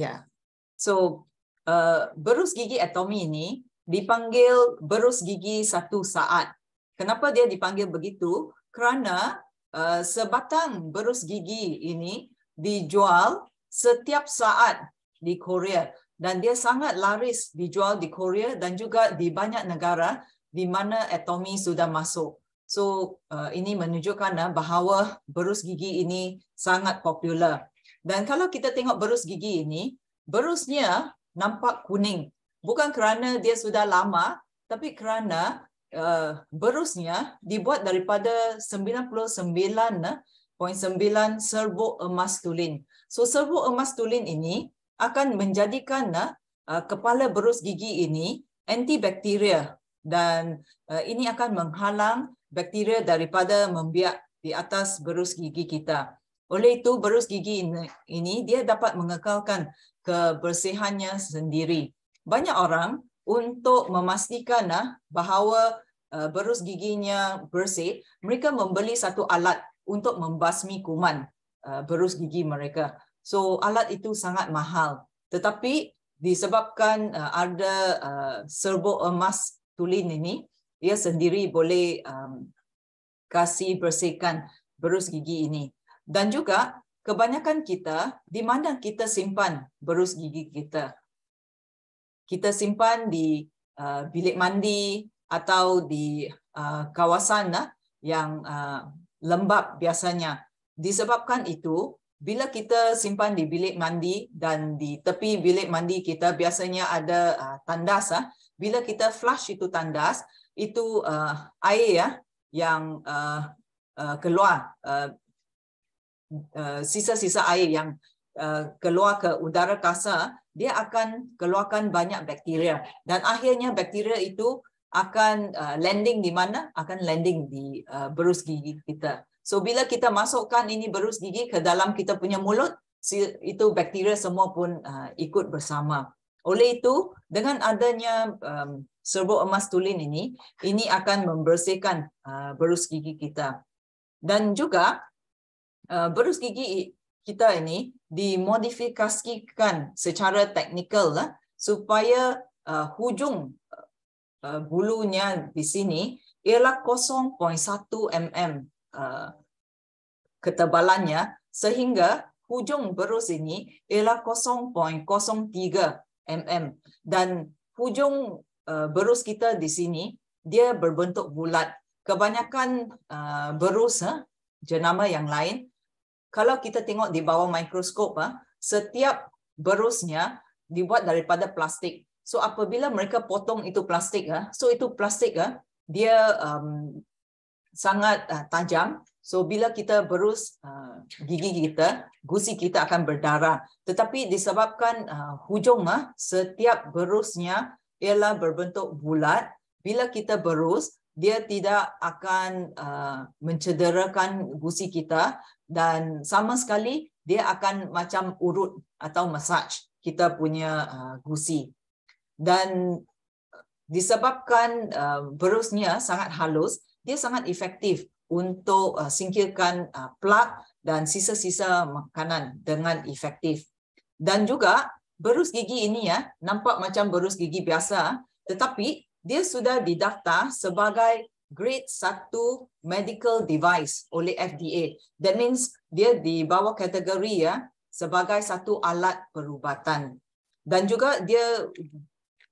Yeah. So uh, berus gigi atomi ini dipanggil berus gigi satu saat. Kenapa dia dipanggil begitu? Kerana uh, sebatang berus gigi ini dijual setiap saat di Korea dan dia sangat laris dijual di Korea dan juga di banyak negara di mana atomi sudah masuk. So uh, ini menunjukkan uh, bahawa berus gigi ini sangat popular. Dan kalau kita tengok berus gigi ini, berusnya nampak kuning. Bukan kerana dia sudah lama, tapi kerana eh, berusnya dibuat daripada 99.9 eh, serbu emas tulin. So serbu emas tulin ini akan menjadikan eh, kepala berus gigi ini antibakteria dan ini akan menghalang bakteria daripada membiak di atas berus gigi kita. Oleh itu, berus gigi ini dia dapat mengekalkan kebersihannya sendiri. Banyak orang untuk memastikan ah, bahawa eh, berus giginya bersih, mereka membeli satu alat untuk membasmi kuman eh, berus gigi mereka. So alat itu sangat mahal. Tetapi disebabkan eh, ada serbuk emas tulen ini, ia sendiri boleh kasih bersihkan berus gigi ini dan juga kebanyakan kita di mana kita simpan berus gigi kita. Kita simpan di uh, bilik mandi atau di uh, kawasan uh, yang uh, lembap biasanya. Disebabkan itu, bila kita simpan di bilik mandi dan di tepi bilik mandi kita biasanya ada uh, tandas. Uh, bila kita flush itu tandas, itu uh, air ya yang uh, uh, keluar uh, Uh, sisa-sisa air yang uh, keluar ke udara kasar, dia akan keluarkan banyak bakteria. Dan akhirnya bakteria itu akan uh, landing di mana? Akan landing di berus gigi kita. So bila kita masukkan ini berus gigi ke dalam kita punya mulut, itu bakteria semua pun ikut bersama. Oleh itu, dengan adanya um, serbuk emas tulen ini, ini akan membersihkan uh, berus gigi kita. Dan juga Eh, berus gigi kita ini dimodifikasikan secara teknikal lah supaya uh, hujung uh, bulunya di sini ialah 0.1 mm uh, ketebalannya sehingga hujung berus ini ialah 0.03 mm dan hujung uh, berus kita di sini dia berbentuk bulat kebanyakan uh, berus huh, jenama yang lain kalau kita tengok di bawah mikroskop ah, setiap berusnya dibuat daripada plastik so apabila mereka potong itu plastik ah, so itu plastik ah, dia um, sangat tajam so bila kita berus gigi kita gusi kita akan berdarah tetapi disebabkan uh, hujung ah setiap berusnya ialah berbentuk bulat bila kita berus dia tidak akan mencederakan gusi kita dan sama sekali dia akan macam urut atau massage kita punya uh, gusi dan disebabkan uh, berusnya sangat halus dia sangat efektif untuk uh, singkirkan plak dan sisa-sisa makanan dengan efektif dan juga berus gigi ini ya nampak macam berus gigi biasa tetapi dia sudah didaftar sebagai grade 1 medical device oleh FDA. That means dia di bawah kategori ya sebagai satu alat perubatan. Dan juga dia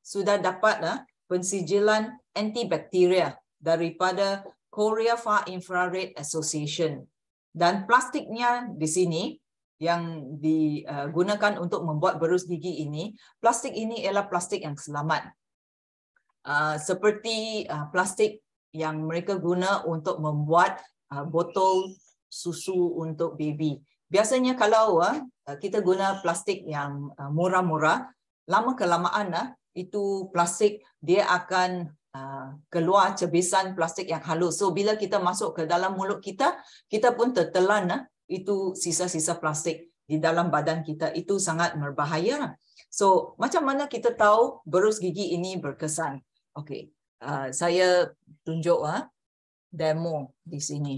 sudah dapat ya, pensijilan antibakteria daripada Korea Far Infrared Association. Dan plastiknya di sini yang digunakan untuk membuat berus gigi ini, plastik ini ialah plastik yang selamat. Uh, seperti uh, plastik yang mereka guna untuk membuat uh, botol susu untuk baby. Biasanya kalau uh, uh, kita guna plastik yang murah-murah, lama kelamaan lah itu plastik dia akan keluar cebisan plastik yang halus. So bila kita masuk ke dalam mulut kita, kita pun tertelan lah itu sisa-sisa plastik di dalam badan kita. Itu sangat berbahaya. So macam mana kita tahu berus gigi ini berkesan? Okay. Ah, saya tunjuk ah demo di sini.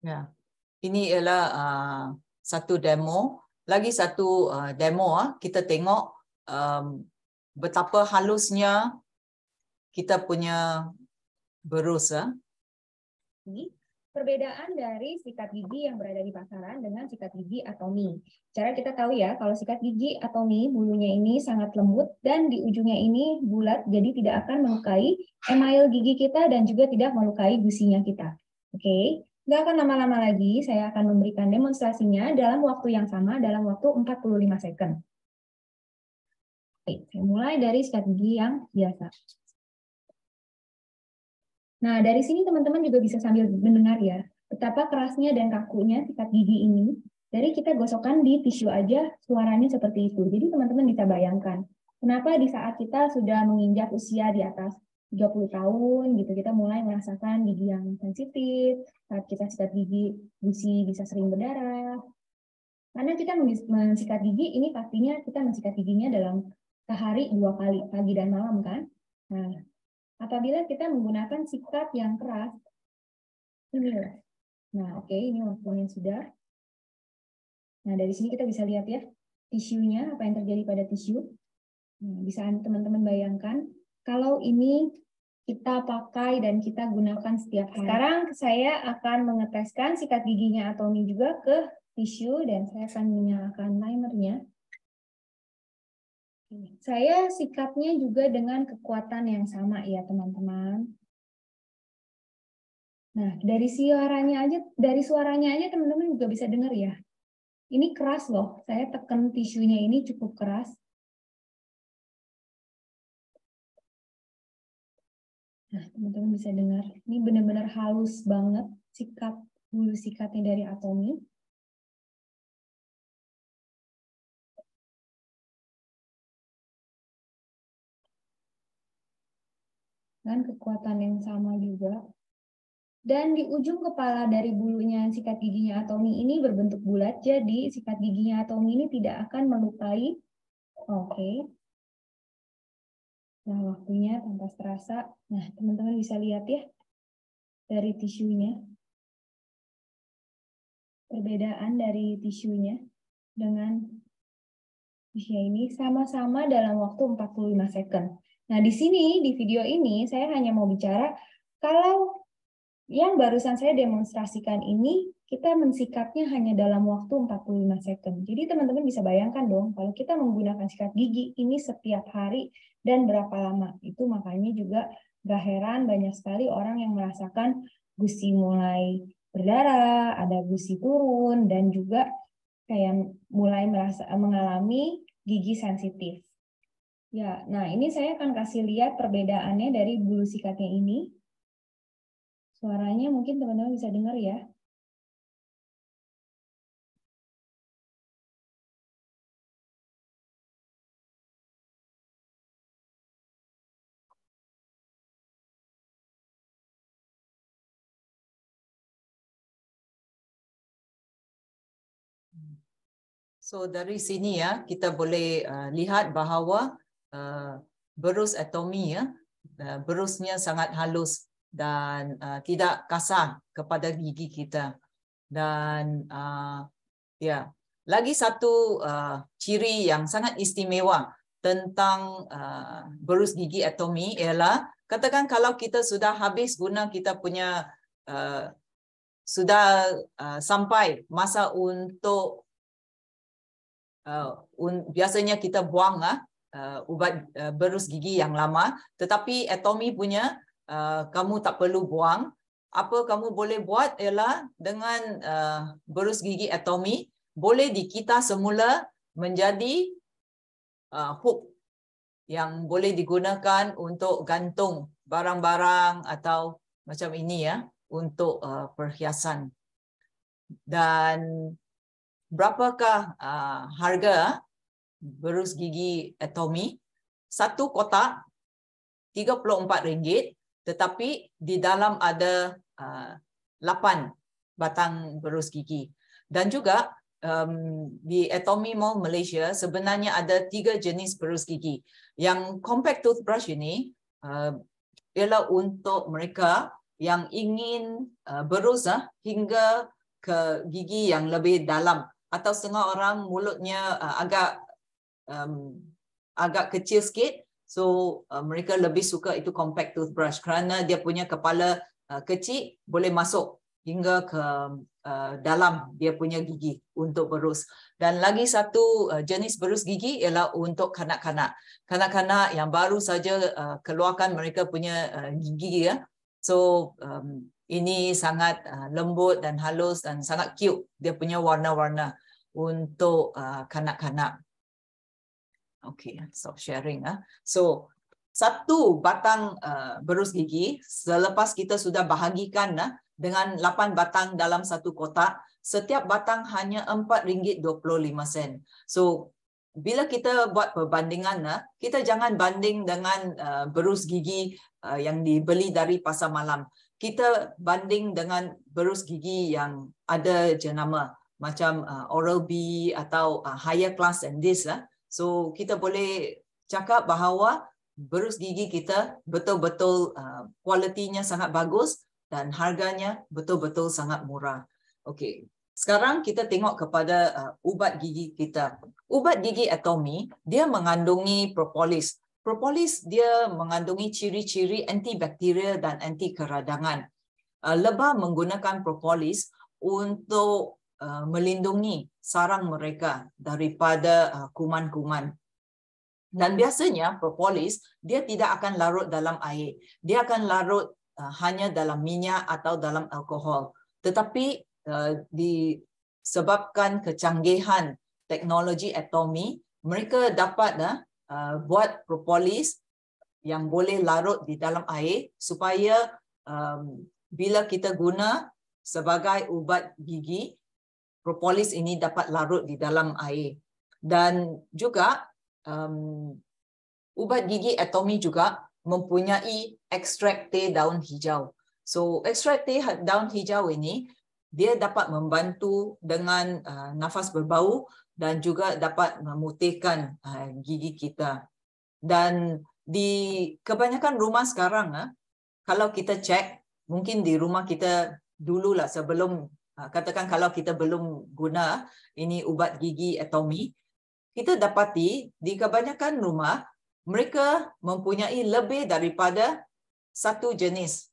Ya. Ini ialah uh, satu demo. Lagi satu uh, demo uh, kita tengok um, betapa halusnya kita punya berus. Uh. Ini perbedaan dari sikat gigi yang berada di pasaran dengan sikat gigi atomi. Cara kita tahu ya, kalau sikat gigi atomi bulunya ini sangat lembut dan di ujungnya ini bulat, jadi tidak akan melukai email gigi kita dan juga tidak melukai gusinya kita. Oke, okay? Nggak akan lama-lama lagi, saya akan memberikan demonstrasinya dalam waktu yang sama, dalam waktu 45 second. Oke, saya mulai dari strategi yang biasa. Nah, dari sini teman-teman juga bisa sambil mendengar ya, betapa kerasnya dan kakunya sikat gigi ini. Dari kita gosokkan di tisu aja, suaranya seperti itu. Jadi teman-teman bisa bayangkan, kenapa di saat kita sudah menginjak usia di atas 30 tahun gitu kita mulai merasakan gigi yang sensitif saat kita sikat gigi gusi bisa sering berdarah karena kita mensikat gigi ini pastinya kita mensikat giginya dalam sehari dua kali pagi dan malam kan nah apabila kita menggunakan sikat yang keras ini nah oke okay, ini waktunya sudah nah dari sini kita bisa lihat ya tisunya apa yang terjadi pada tisu nah, bisa teman-teman bayangkan kalau ini kita pakai dan kita gunakan setiap hari. Sekarang saya akan mengeteskan sikat giginya Atomi juga ke tisu dan saya akan menyalakan timernya. Saya sikatnya juga dengan kekuatan yang sama ya teman-teman. Nah, dari suaranya aja, dari suaranya aja teman-teman juga bisa dengar ya. Ini keras loh. Saya tekan tisunya ini cukup keras. Nah, teman-teman bisa dengar. Ini benar-benar halus banget sikat bulu sikatnya dari Atomi. Dan kekuatan yang sama juga. Dan di ujung kepala dari bulunya sikat giginya Atomi ini berbentuk bulat, jadi sikat giginya Atomi ini tidak akan melukai. Oke, okay. Nah, waktunya tanpa terasa. Nah, teman-teman bisa lihat ya dari tisunya. Perbedaan dari tisunya dengan usia ini sama-sama dalam waktu 45 second. Nah, di sini, di video ini, saya hanya mau bicara kalau yang barusan saya demonstrasikan ini kita mensikatnya hanya dalam waktu 45 second. Jadi teman-teman bisa bayangkan dong kalau kita menggunakan sikat gigi ini setiap hari dan berapa lama. Itu makanya juga gak heran banyak sekali orang yang merasakan gusi mulai berdarah, ada gusi turun, dan juga kayak mulai merasa mengalami gigi sensitif. Ya, nah ini saya akan kasih lihat perbedaannya dari bulu sikatnya ini. Suaranya mungkin teman-teman bisa dengar ya. So dari sini ya kita boleh uh, lihat bahawa uh, berus atomi ya uh, berusnya sangat halus dan tidak kasar kepada gigi kita dan ya lagi satu ciri yang sangat istimewa tentang berus gigi atomi ialah katakan kalau kita sudah habis guna kita punya sudah sampai masa untuk uh, un, biasanya kita buang ah, uh, ubat uh, berus gigi yang lama tetapi atomi punya uh, kamu tak perlu buang apa kamu boleh buat ialah dengan uh, berus gigi atomi boleh dikita semula menjadi uh, hook yang boleh digunakan untuk gantung barang-barang atau macam ini ya untuk uh, perhiasan dan berapakah uh, harga berus gigi atomi satu kotak RM34 tetapi di dalam ada uh, 8 batang berus gigi dan juga um, di Atomy Mall Malaysia sebenarnya ada tiga jenis berus gigi. Yang compact toothbrush ini uh, ialah untuk mereka yang ingin uh, berus uh, hingga ke gigi yang lebih dalam atau setengah orang mulutnya uh, agak um, agak kecil sikit so uh, mereka lebih suka itu compact toothbrush kerana dia punya kepala uh, kecil boleh masuk hingga ke uh, dalam dia punya gigi untuk berus dan lagi satu uh, jenis berus gigi ialah untuk kanak-kanak kanak-kanak yang baru saja uh, keluarkan mereka punya uh, gigi ya so um, ini sangat ah, lembut dan halus dan sangat cute dia punya warna-warna untuk ah, kanak-kanak. Okay, stop sharing. Ah. So, satu batang berus gigi selepas kita sudah bahagikan lah dengan lapan batang dalam satu kotak, setiap batang hanya empat ringgit dua puluh lima sen. So, bila kita buat perbandingan, lah, kita jangan banding dengan berus gigi yang dibeli dari pasar malam kita banding dengan berus gigi yang ada jenama macam uh, Oral B atau uh, higher class than this lah. So kita boleh cakap bahawa berus gigi kita betul-betul uh, kualitinya sangat bagus dan harganya betul-betul sangat murah. Okay. Sekarang kita tengok kepada uh, ubat gigi kita. Ubat gigi atomi dia mengandungi propolis. Propolis dia mengandungi ciri-ciri antibakterial dan anti keradangan. Ah, Lebah menggunakan propolis untuk ah, melindungi sarang mereka daripada ah, kuman-kuman. Dan biasanya propolis dia tidak akan larut dalam air. Dia akan larut hanya dalam minyak atau dalam alkohol. Tetapi disebabkan kecanggihan teknologi atomi, mereka dapat Uh, buat propolis yang boleh larut di dalam air supaya um, bila kita guna sebagai ubat gigi, propolis ini dapat larut di dalam air. Dan juga um, ubat gigi atomi juga mempunyai ekstrak teh daun hijau. So ekstrak teh daun hijau ini dia dapat membantu dengan uh, nafas berbau dan juga dapat memutihkan eh, gigi kita. Dan di kebanyakan rumah sekarang, eh, kalau kita cek, mungkin di rumah kita dulu lah sebelum, eh, katakan kalau kita belum guna ini ubat gigi atomi, kita dapati di kebanyakan rumah, mereka mempunyai lebih daripada satu jenis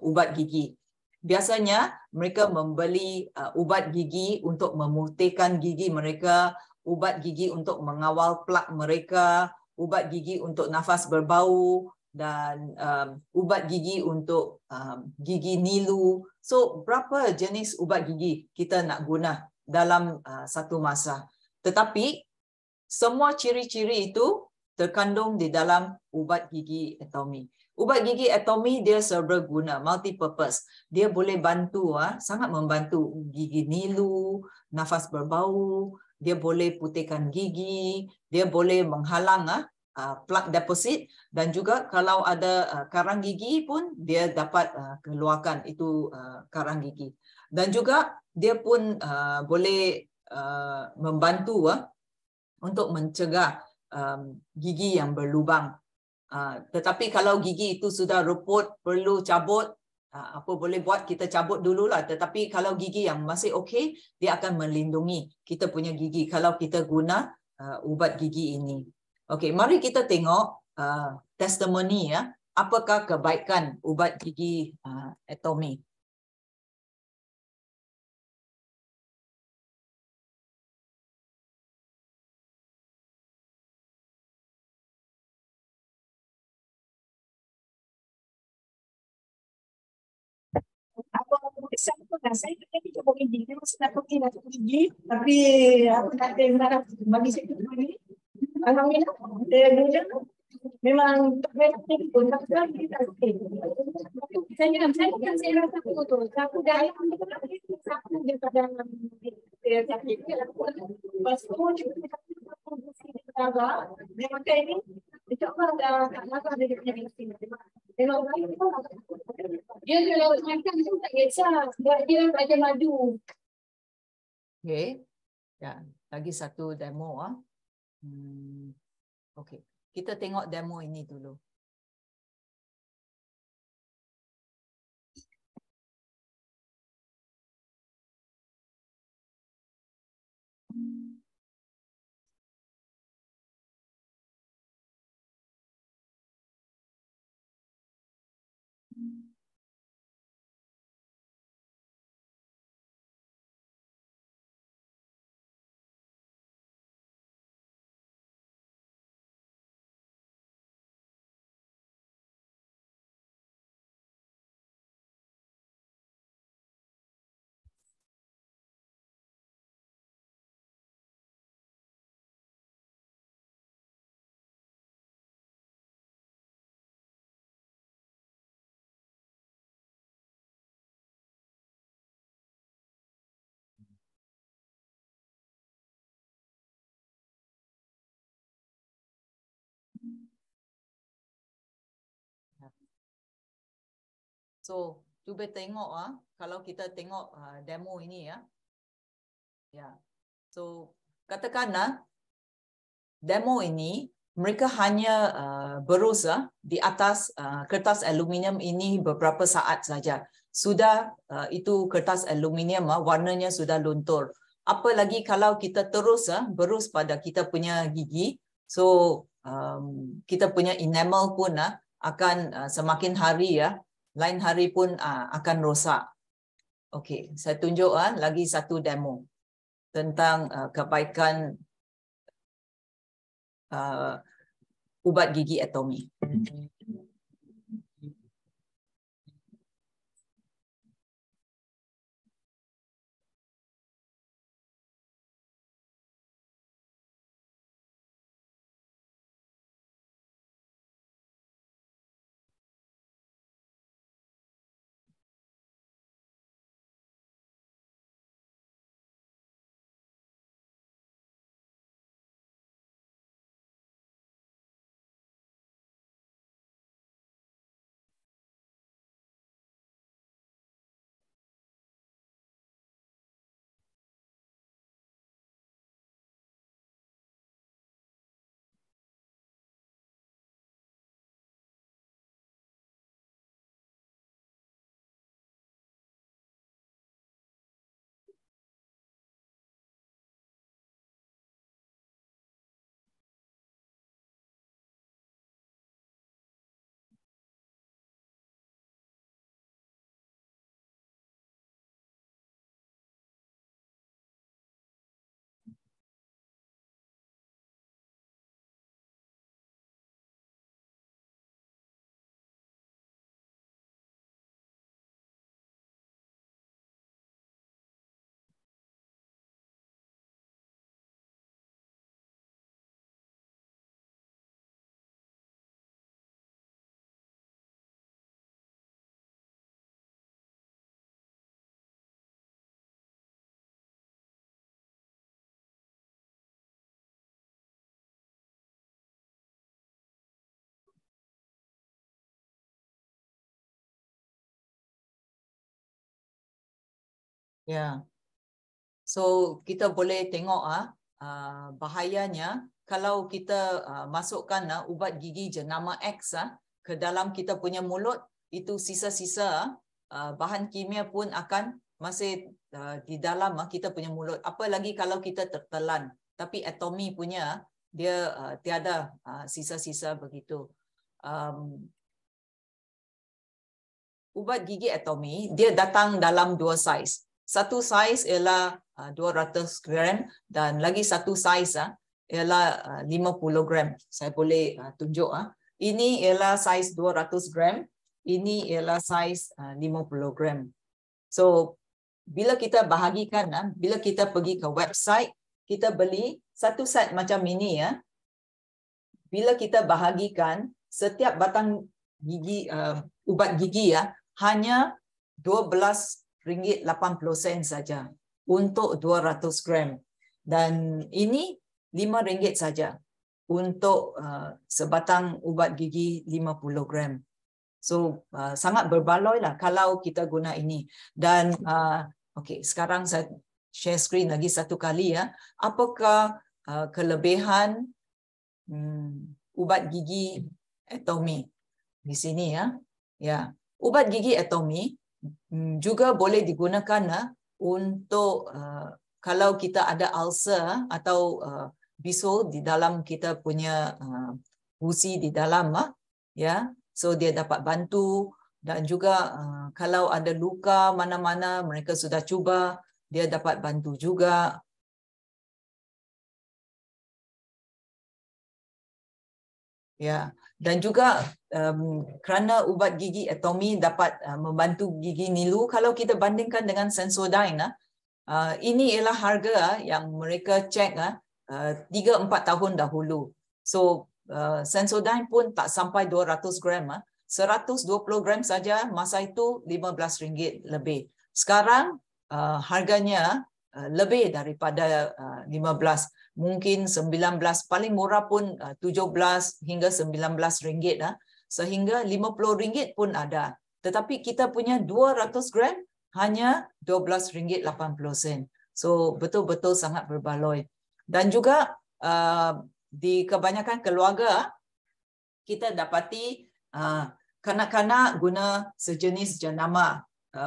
ubat gigi biasanya mereka membeli uh, ubat gigi untuk memutihkan gigi mereka, ubat gigi untuk mengawal plak mereka, ubat gigi untuk nafas berbau dan um, ubat gigi untuk um, gigi nilu. So berapa jenis ubat gigi kita nak guna dalam uh, satu masa? Tetapi semua ciri-ciri itu terkandung di dalam ubat gigi atomi. Ubat gigi atomi dia serbaguna, multi-purpose. Dia boleh bantu, ha, sangat membantu gigi nilu, nafas berbau, dia boleh putihkan gigi, dia boleh menghalang ha, ha, plak deposit dan juga kalau ada karang gigi pun dia dapat keluarkan itu karang gigi. Dan juga dia pun boleh membantu untuk mencegah um, gigi yang berlubang. Uh, tetapi kalau gigi itu sudah reput, perlu cabut, uh, apa boleh buat, kita cabut dulu lah. Tetapi kalau gigi yang masih okey, dia akan melindungi kita punya gigi kalau kita guna uh, ubat gigi ini. Okey, mari kita tengok uh, testimoni ya. Apakah kebaikan ubat gigi uh, atomik? saya pun dah saya pun dia pun dia pun saya pun dia tapi apa kata nak bagi saya tu ni alhamdulillah dia dulu memang tak boleh pun tak boleh kita saya kan saya kan saya rasa tu tu satu dalam tu kan satu dia tak dalam Saya sakit dia pun pas tu cuma kita pun dia tak ada dia macam ni dia tak ada tak ada dia punya sini dia dia kalau makan tu tak kisah sebab dia macam maju Okay. Ya, lagi satu demo ah. Hmm. Okay. Kita tengok demo ini dulu. Thank you. Mm-hmm. So, cuba tengok ah kalau kita tengok uh, demo ini ya. Ya. Yeah. So, katakanlah demo ini mereka hanya uh, berus uh, di atas uh, kertas aluminium ini beberapa saat saja. Sudah uh, itu kertas aluminium uh, warnanya sudah luntur. Apa lagi kalau kita terus uh, berus pada kita punya gigi, so um, kita punya enamel pun uh, akan uh, semakin hari ya uh, lain hari pun uh, akan rosak. Okey, saya tunjuk uh, lagi satu demo tentang uh, kebaikan uh, ubat gigi atomi. Mm-hmm. Yeah. So kita boleh tengok ah, ah bahayanya kalau kita ah, masukkan ah, ubat gigi jenama X ah ke dalam kita punya mulut itu sisa-sisa bahan kimia pun akan masih di dalam kita punya mulut. Apa lagi kalau kita tertelan tapi atomi punya dia tiada sisa-sisa begitu. Um, ubat gigi atomi dia datang dalam dua size satu saiz ialah 200 ah, gram dan lagi satu saiz ah, ialah 50 ah, gram. Saya boleh tunjuk. ah Ini ialah saiz 200 gram. Ini ialah saiz 50 gram. So, bila kita bahagikan, ah bila kita pergi ke website, kita beli satu set macam ini. ya. Bila kita bahagikan, setiap batang gigi uh, ubat gigi ya hanya Ringgit 80 sen saja untuk 200 gram. Dan ini rm ringgit saja untuk uh, sebatang ubat gigi 50 gram. So uh, sangat berbaloi lah kalau kita guna ini. Dan uh, okay, sekarang saya share screen lagi satu kali ya. Apakah uh, kelebihan um, ubat gigi atomi di sini ya? Ya, ubat gigi atomi Hmm, juga boleh digunakan ah, untuk ah, kalau kita ada ulcer ah, atau bisul di dalam kita punya gusi di dalam ya so dia dapat bantu dan juga kalau ada luka mana-mana mereka sudah cuba dia dapat bantu juga ya yeah dan juga um, kerana ubat gigi atomi dapat uh, membantu gigi nilu kalau kita bandingkan dengan Sensodyne ah, uh, ini ialah harga uh, yang mereka cek ah, uh, 3 4 tahun dahulu so uh, Sensodyne pun tak sampai 200 gram uh, 120 gram saja masa itu RM15 lebih sekarang uh, harganya Uh, lebih daripada 15 uh, mungkin 19 paling murah pun 17 uh, hingga 19 ringgit ah. sehingga 50 ringgit pun ada tetapi kita punya 200 gram hanya 12 ringgit 80 sen so betul-betul sangat berbaloi dan juga di kebanyakan keluarga kita dapati kanak-kanak guna sejenis jenama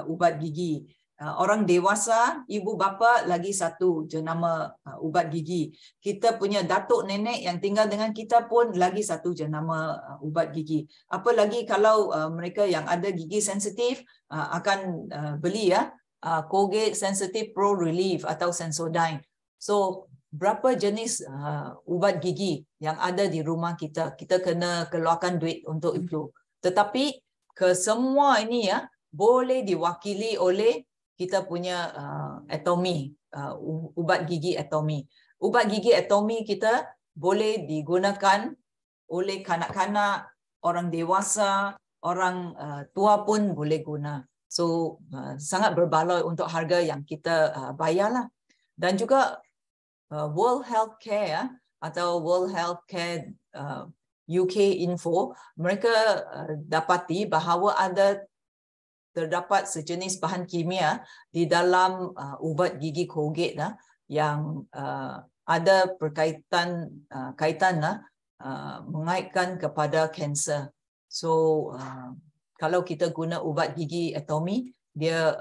ubat gigi Ah, orang dewasa, ibu bapa lagi satu jenama uh, ah, ubat gigi. Kita punya datuk nenek yang tinggal dengan kita pun lagi satu jenama uh, ah, ubat gigi. Apalagi kalau uh, mereka yang ada gigi sensitif uh, akan uh, beli ya uh, Colgate Sensitive Pro Relief atau Sensodyne. So berapa jenis uh, ubat gigi yang ada di rumah kita? Kita kena keluarkan duit untuk itu. Tetapi ke semua ini ya boleh diwakili oleh kita punya uh, atomi, uh, ubat gigi atomi. Ubat gigi atomi kita boleh digunakan oleh kanak-kanak, orang dewasa, orang uh, tua pun boleh guna. So uh, sangat berbaloi untuk harga yang kita uh, lah. Dan juga uh, World Health Care uh, atau World Health Care uh, UK Info, mereka uh, dapati bahawa ada terdapat sejenis bahan kimia di dalam uh, ubat gigi Colgate uh, yang uh, ada berkaitan uh, kaitan uh, uh, mengaitkan kepada kanser. So uh, kalau kita guna ubat gigi Atomy, dia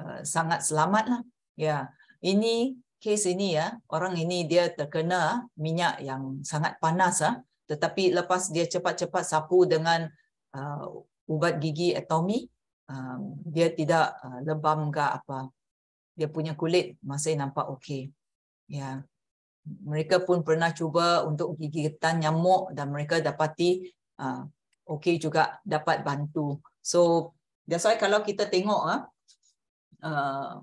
uh, sangat selamat lah. Ya, yeah. ini case ini ya orang ini dia terkena minyak yang sangat panas ah tetapi lepas dia cepat-cepat sapu dengan uh, ubat gigi Atomy Um, dia tidak uh, lebam ke apa dia punya kulit masih nampak okey ya yeah. mereka pun pernah cuba untuk gigitan nyamuk dan mereka dapati uh, okey juga dapat bantu so that's why kalau kita tengok ah uh,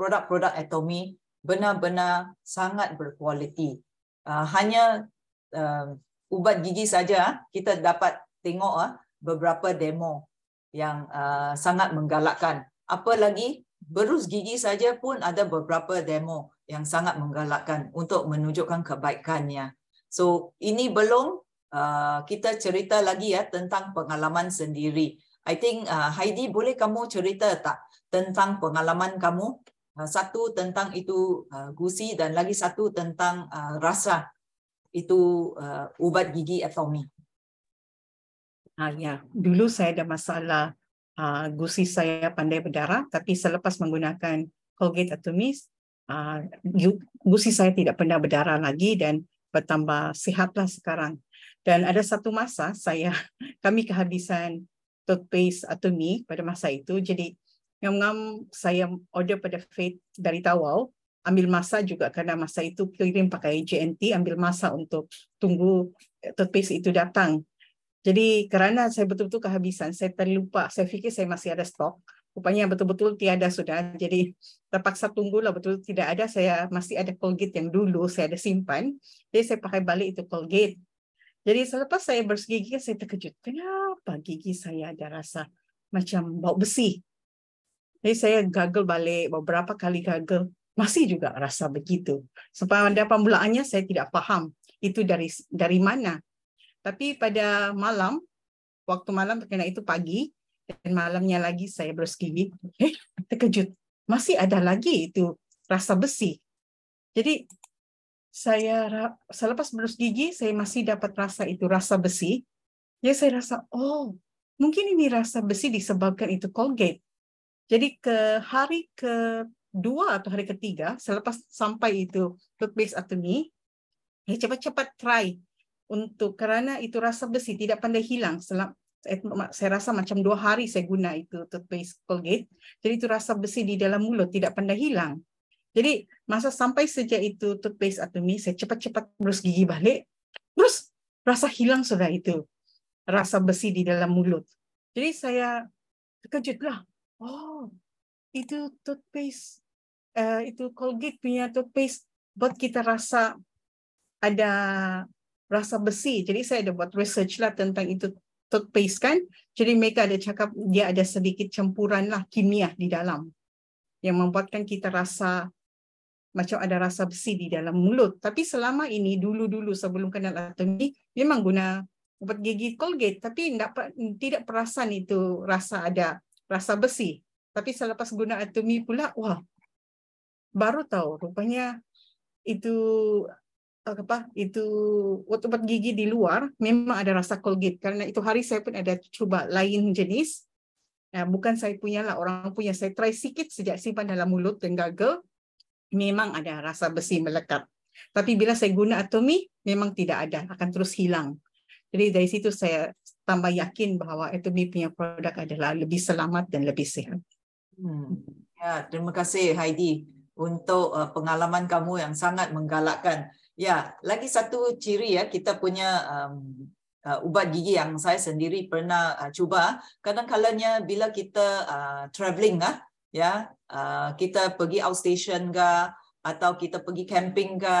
produk-produk atomi benar-benar sangat berkualiti uh, hanya uh, ubat gigi saja ah, kita dapat tengok ah beberapa demo yang uh, sangat menggalakkan. Apa lagi berus gigi saja pun ada beberapa demo yang sangat menggalakkan untuk menunjukkan kebaikannya. So ini belum uh, kita cerita lagi ya tentang pengalaman sendiri. I think uh, Heidi boleh kamu cerita tak tentang pengalaman kamu uh, satu tentang itu uh, gusi dan lagi satu tentang uh, rasa itu uh, ubat gigi atau mi. Ha, ya, dulu saya ada masalah ha, gusi saya pandai berdarah, tapi selepas menggunakan Colgate Atomis, ha, ah, gusi saya tidak pernah berdarah lagi dan bertambah sihatlah sekarang. Dan ada satu masa saya kami kehabisan toothpaste atau mi pada masa itu, jadi ngam-ngam saya order pada Faith dari Tawau, ambil masa juga karena masa itu kirim pakai JNT ambil masa untuk tunggu toothpaste itu datang jadi kerana saya betul-betul kehabisan, saya terlupa, saya fikir saya masih ada stok. Rupanya betul-betul tiada sudah. Jadi terpaksa tunggulah betul, betul tidak ada. Saya masih ada Colgate yang dulu saya ada simpan. Jadi saya pakai balik itu Colgate. Jadi selepas saya bersih gigi, saya terkejut. Kenapa gigi saya ada rasa macam bau besi? Jadi saya gagal balik beberapa kali gagal. Masih juga rasa begitu. Sampai ada pembelaannya, saya tidak paham. Itu dari dari mana? Tapi pada malam, waktu malam terkena itu pagi, dan malamnya lagi saya berus gigi, eh terkejut. Masih ada lagi itu rasa besi. Jadi saya selepas berus gigi, saya masih dapat rasa itu rasa besi. Ya saya rasa, oh mungkin ini rasa besi disebabkan itu Colgate. Jadi ke hari ke dua atau hari ketiga selepas sampai itu toothpaste atau mie, ya cepat-cepat try untuk kerana itu rasa besi tidak pandai hilang selam saya rasa macam dua hari saya guna itu toothpaste Colgate. Jadi itu rasa besi di dalam mulut tidak pandai hilang. Jadi masa sampai sejak itu toothpaste atau mie, saya cepat-cepat berus gigi balik, terus rasa hilang sudah itu rasa besi di dalam mulut. Jadi saya terkejutlah. Oh, itu toothpaste, uh, eh, itu Colgate punya toothpaste buat kita rasa ada rasa besi. Jadi saya ada buat research lah tentang itu toothpaste kan. Jadi mereka ada cakap dia ada sedikit campuran lah kimia di dalam yang membuatkan kita rasa macam ada rasa besi di dalam mulut. Tapi selama ini dulu-dulu sebelum kenal atomi memang guna ubat gigi Colgate tapi tidak tidak perasan itu rasa ada rasa besi. Tapi selepas guna atomi pula wah baru tahu rupanya itu apa itu waktu obat gigi di luar memang ada rasa kolgit karena itu hari saya pun ada cuba lain jenis ya, bukan saya punya lah orang punya saya try sedikit sejak simpan dalam mulut dan gagal memang ada rasa besi melekat tapi bila saya guna atomi memang tidak ada akan terus hilang jadi dari situ saya tambah yakin bahawa atomi punya produk adalah lebih selamat dan lebih sehat. hmm. ya terima kasih Heidi untuk uh, pengalaman kamu yang sangat menggalakkan Ya, lagi satu ciri ya kita punya um, uh, ubat gigi yang saya sendiri pernah uh, cuba. Kadang kalanya bila kita uh, traveling ah, ya, uh, kita pergi outstation ke atau kita pergi camping ke,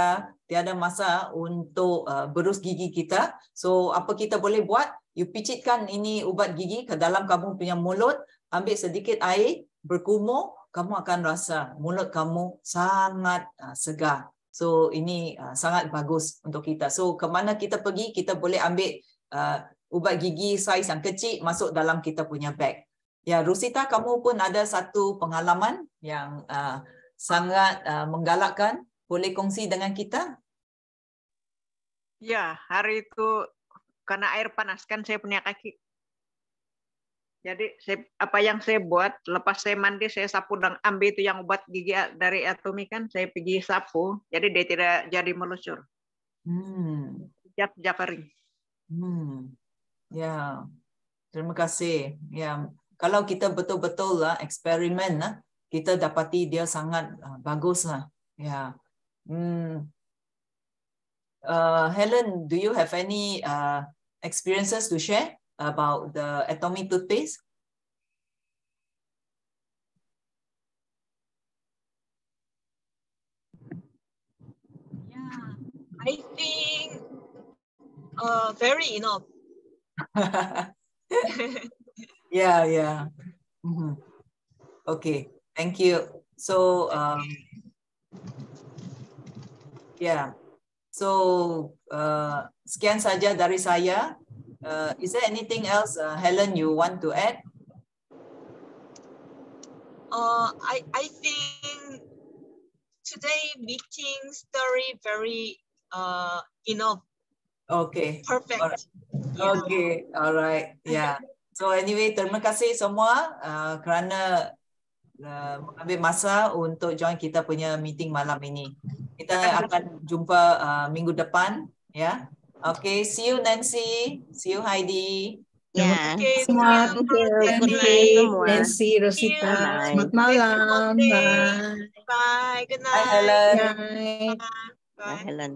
tiada masa untuk uh, berus gigi kita. So, apa kita boleh buat? You picitkan ini ubat gigi ke dalam kamu punya mulut, ambil sedikit air, berkumur, kamu akan rasa mulut kamu sangat uh, segar. So ini uh, sangat bagus untuk kita. So ke mana kita pergi, kita boleh ambil uh, ubat gigi saiz yang kecil masuk dalam kita punya bag. Ya, Rusita, kamu pun ada satu pengalaman yang uh, sangat uh, menggalakkan. Boleh kongsi dengan kita? Ya, hari itu karena air panas kan saya punya kaki jadi saya, apa yang saya buat, lepas saya mandi, saya sapu dan ambil itu yang obat gigi dari atomi kan, saya pergi sapu, jadi dia tidak jadi melusur. Hmm. Jat Jafari. Hmm. Ya, terima kasih. Ya, kalau kita betul-betul lah eksperimen lah, kita dapati dia sangat ah, bagus lah. Ya. Hmm. Uh, Helen, do you have any uh, experiences to share? about the atomic toothpaste? Yeah, I think uh, very enough. yeah, yeah. Mm -hmm. Okay, thank you. So, um, yeah. So, uh, scan saja dari saya. uh, is there anything else uh, Helen you want to add? Uh, I, I think today meeting story very uh, enough. Okay. Perfect. All right. Okay. Know. All right. Yeah. so anyway, terima kasih semua uh, kerana uh, mengambil masa untuk join kita punya meeting malam ini. Kita akan jumpa uh, minggu depan. Yeah. Okay, see you Nancy. See you Heidi. Yeah. Okay, Smart. Thank you. Nancy, Rosita. Smart malam. Bye. Bye. Good night. Bye, Helen. Bye. Bye, Helen.